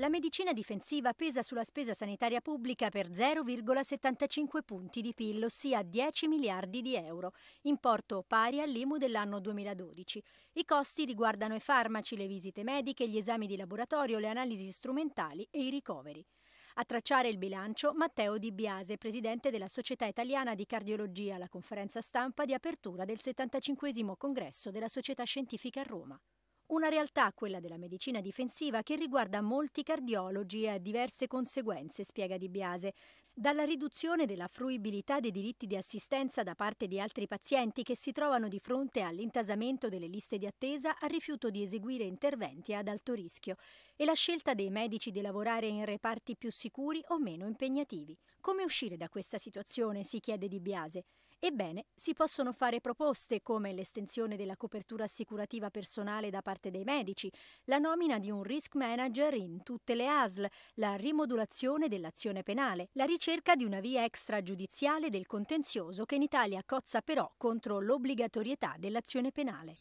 La medicina difensiva pesa sulla spesa sanitaria pubblica per 0,75 punti di PIL, ossia 10 miliardi di euro, importo pari all'IMU dell'anno 2012. I costi riguardano i farmaci, le visite mediche, gli esami di laboratorio, le analisi strumentali e i ricoveri. A tracciare il bilancio Matteo Di Biase, presidente della Società Italiana di Cardiologia, alla conferenza stampa di apertura del 75 congresso della Società Scientifica a Roma. Una realtà, quella della medicina difensiva, che riguarda molti cardiologi e ha diverse conseguenze, spiega Di Biase dalla riduzione della fruibilità dei diritti di assistenza da parte di altri pazienti che si trovano di fronte all'intasamento delle liste di attesa al rifiuto di eseguire interventi ad alto rischio e la scelta dei medici di lavorare in reparti più sicuri o meno impegnativi. Come uscire da questa situazione? si chiede Di Biase. Ebbene, si possono fare proposte come l'estensione della copertura assicurativa personale da parte dei medici, la nomina di un risk manager in tutte le ASL, la rimodulazione dell'azione penale, la ricerca ricerca di una via extragiudiziale del contenzioso che in Italia cozza però contro l'obbligatorietà dell'azione penale.